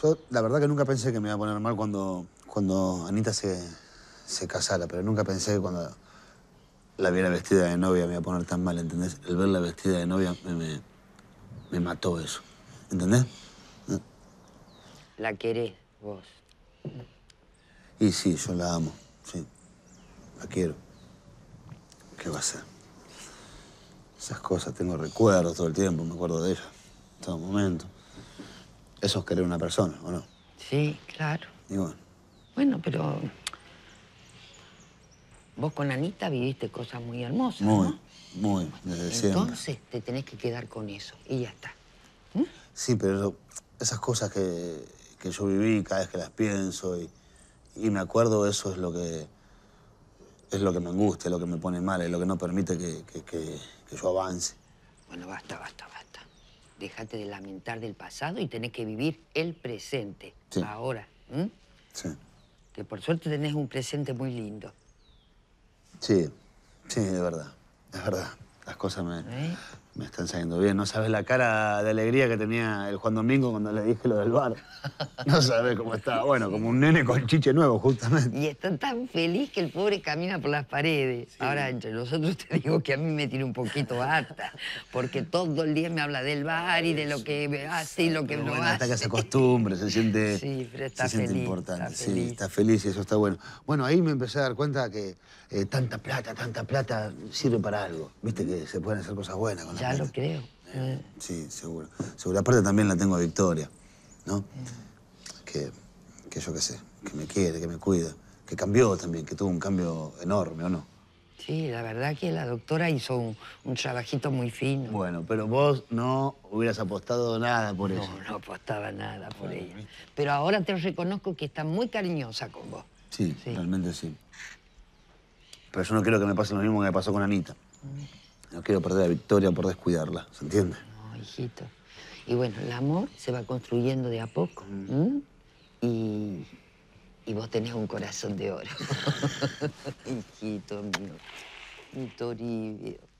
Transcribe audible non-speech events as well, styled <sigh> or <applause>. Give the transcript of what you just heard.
Yo la verdad que nunca pensé que me iba a poner mal cuando, cuando Anita se, casara, pero nunca pensé que cuando la viera vestida de novia me iba a poner tan mal, ¿entendés? El verla vestida de novia me, me, mató eso, ¿entendés? La querés vos. Y sí, yo la amo, sí. La quiero. ¿Qué va a ser? Esas cosas, tengo recuerdos todo el tiempo, me acuerdo de ella, todo momento. Eso es querer una persona, ¿o no? Sí, claro. Y bueno. Bueno, pero. Vos con Anita viviste cosas muy hermosas. Muy, ¿no? muy, desde Entonces, Entonces te tenés que quedar con eso y ya está. ¿Mm? Sí, pero esas cosas que, yo viví cada vez que las pienso y, y, me acuerdo, eso es lo que. Es lo que me angustia, es lo que me pone mal, es lo que no permite que, que yo avance. Bueno, basta, basta, basta. Dejate de lamentar del pasado y tenés que vivir el presente, ahora. Sí. Que por suerte tenés un presente muy lindo. Sí, sí, de verdad, Es verdad. Las cosas me, ¿Eh? Me están saliendo bien. No sabes la cara de alegría que tenía el Juan Domingo cuando le dije lo del bar. <laughs> No sabes cómo está. Bueno, como un nene con chiche nuevo, justamente. Y está tan feliz que el pobre camina por las paredes. Ahora, entre nosotros te digo que a mí me tiene un poquito harta, porque todo el día me habla del bar y de lo que hace y lo que me no hace. Hasta que se acostumbre, se siente, <laughs> sí, está feliz, importante. Está feliz. Sí, está feliz y eso está bueno. Bueno, ahí me empecé a dar cuenta que eh, tanta plata, tanta plata sirve para algo. Viste que se pueden hacer cosas buenas con la ya lo creo. sí, seguro. Seguro. Aparte también la tengo a Victoria, ¿no? Que, que yo qué sé, que me quiere, que me cuida, que cambió también, que tuvo un cambio enorme, ¿o no? Sí, la verdad que la doctora hizo un, trabajito muy fino. Bueno, pero vos no hubieras apostado nada por eso No, no apostaba nada por ella. Pero ahora te reconozco que está muy cariñosa con vos. Sí, realmente sí. Pero yo no quiero que me pase lo mismo que me pasó con Anita. Mm. No quiero perder a victoria por descuidarla, ¿se entiende? No, hijito. Y bueno, el amor se va construyendo de a poco. Mm. Y, y vos tenés un corazón de oro. <laughs> hijito mío. Mi toribio.